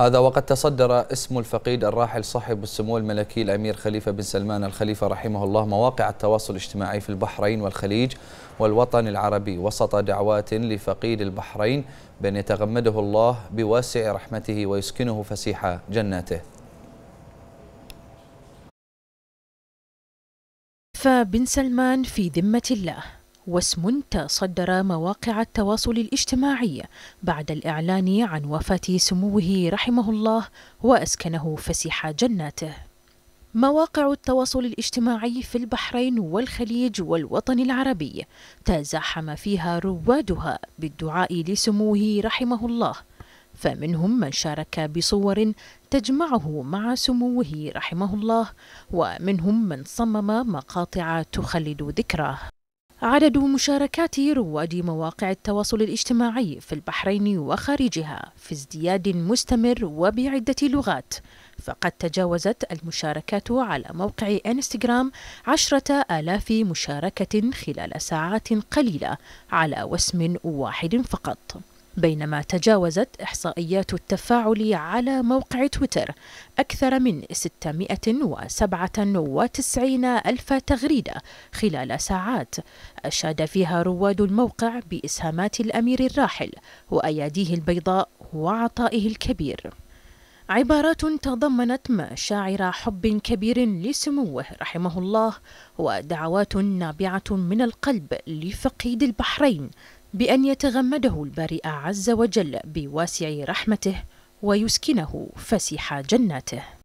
هذا وقد تصدر اسم الفقيد الراحل صاحب السمو الملكي الأمير خليفة بن سلمان الخليفة رحمه الله مواقع التواصل الاجتماعي في البحرين والخليج والوطن العربي وسط دعوات لفقيد البحرين بأن يتغمده الله بواسع رحمته ويسكنه فسيح جناته بن سلمان في ذمة الله واسم تصدر مواقع التواصل الاجتماعي بعد الإعلان عن وفاة سموه رحمه الله وأسكنه فسيح جناته. مواقع التواصل الاجتماعي في البحرين والخليج والوطن العربي تزاحم فيها روادها بالدعاء لسموه رحمه الله فمنهم من شارك بصور تجمعه مع سموه رحمه الله ومنهم من صمم مقاطع تخلد ذكراه عدد مشاركات رواد مواقع التواصل الاجتماعي في البحرين وخارجها في ازدياد مستمر وبعدة لغات فقد تجاوزت المشاركات على موقع انستغرام عشرة آلاف مشاركة خلال ساعات قليلة على وسم واحد فقط بينما تجاوزت إحصائيات التفاعل على موقع تويتر أكثر من 697 ألف تغريدة خلال ساعات أشاد فيها رواد الموقع بإسهامات الأمير الراحل وأياديه البيضاء وعطائه الكبير عبارات تضمنت مشاعر حب كبير لسموه رحمه الله ودعوات نابعه من القلب لفقيد البحرين بأن يتغمده البارئ عز وجل بواسع رحمته ويسكنه فسيح جناته